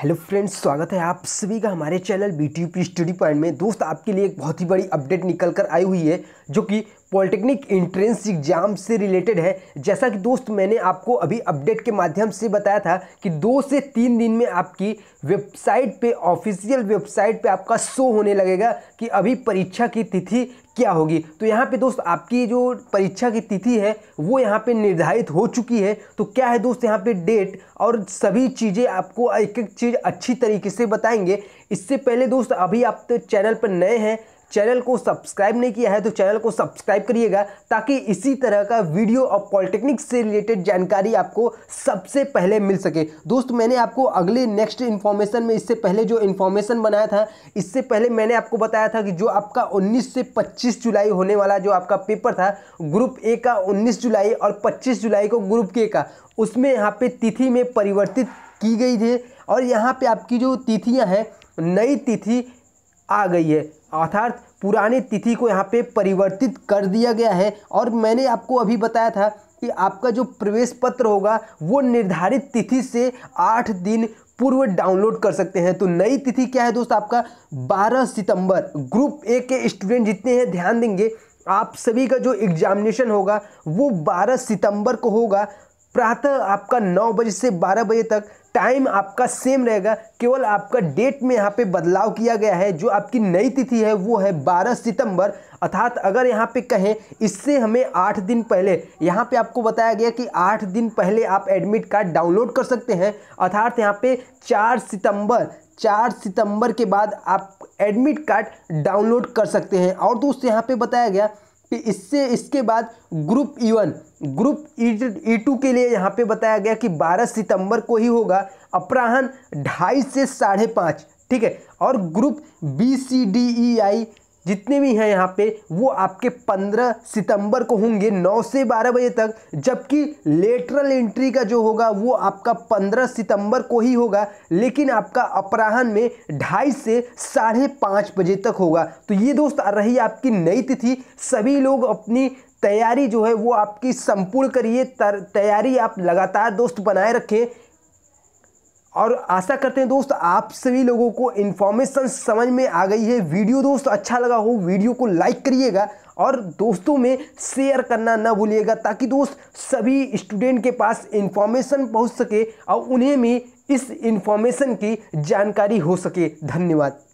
hello friends स्वागत है आप सभी का हमारे channel B T study point में दोस्त आपके लिए एक बहुत ही बड़ी अपडेट निकल कर आई हुई है जो कि पॉलिटेक्निक इंट्रेंस एग्जाम से रिलेटेड है जैसा कि दोस्त मैंने आपको अभी अपडेट के माध्यम से बताया था कि दो से तीन दिन में आपकी वेबसाइट पे ऑफिशियल वेबसाइट पे आपका शो होने लगेगा कि अभी परीक्षा की तिथि क्या होगी तो यहाँ पे दोस्त आपकी जो परीक्षा की तिथि है वो यहाँ पे निर्धारित हो चुकी है तो क्या है दोस्त यहाँ पे डेट और सभी चीज़ें आपको एक एक चीज़ अच्छी तरीके से बताएंगे इससे पहले दोस्त अभी आप तो चैनल पर नए हैं चैनल को सब्सक्राइब नहीं किया है तो चैनल को सब्सक्राइब करिएगा ताकि इसी तरह का वीडियो और पॉलिटेक्निक से रिलेटेड जानकारी आपको सबसे पहले मिल सके दोस्त मैंने आपको अगले नेक्स्ट इन्फॉर्मेशन में इससे पहले जो इन्फॉर्मेशन बनाया था इससे पहले मैंने आपको बताया था कि जो आपका उन्नीस से पच्चीस जुलाई होने वाला जो आपका पेपर था ग्रुप ए का उन्नीस जुलाई और पच्चीस जुलाई को ग्रुप के का उसमें यहाँ पर तिथि में परिवर्तित की गई थी और यहाँ पर आपकी जो तिथियाँ हैं नई तिथि आ गई है अर्थात पुराने तिथि को यहाँ पे परिवर्तित कर दिया गया है और मैंने आपको अभी बताया था कि आपका जो प्रवेश पत्र होगा वो निर्धारित तिथि से आठ दिन पूर्व डाउनलोड कर सकते हैं तो नई तिथि क्या है दोस्त आपका 12 सितंबर ग्रुप ए के स्टूडेंट जितने हैं ध्यान देंगे आप सभी का जो एग्जामिनेशन होगा वो 12 सितंबर को होगा प्रातः आपका नौ बजे से बारह बजे तक टाइम आपका सेम रहेगा केवल आपका डेट में यहाँ पे बदलाव किया गया है जो आपकी नई तिथि है वो है 12 सितंबर अर्थात अगर यहाँ पे कहें इससे हमें आठ दिन पहले यहाँ पे आपको बताया गया कि आठ दिन पहले आप एडमिट कार्ड डाउनलोड कर सकते हैं अर्थात यहाँ पे चार सितंबर चार सितंबर के बाद आप एडमिट कार्ड डाउनलोड कर सकते हैं और दोस्त यहाँ पर बताया गया फिर इससे इसके बाद group E e one group E e two e के लिए यहाँ पे बताया गया कि 12 सितंबर को ही होगा अपराहन ढाई से साढ़े पाँच ठीक है और group B C D E I जितने भी हैं यहाँ पे वो आपके 15 सितंबर को होंगे 9 से 12 बजे तक जबकि लेटरल एंट्री का जो होगा वो आपका 15 सितंबर को ही होगा लेकिन आपका अपराहन में ढाई से साढ़े पाँच बजे तक होगा तो ये दोस्त रही आपकी नई तिथि सभी लोग अपनी तैयारी जो है वो आपकी संपूर्ण करिए तैयारी आप लगातार दोस्त बनाए रखें और आशा करते हैं दोस्त आप सभी लोगों को इन्फॉर्मेशन समझ में आ गई है वीडियो दोस्त अच्छा लगा हो वीडियो को लाइक करिएगा और दोस्तों में शेयर करना ना भूलिएगा ताकि दोस्त सभी स्टूडेंट के पास इन्फॉर्मेशन पहुंच सके और उन्हें भी इस इन्फॉर्मेशन की जानकारी हो सके धन्यवाद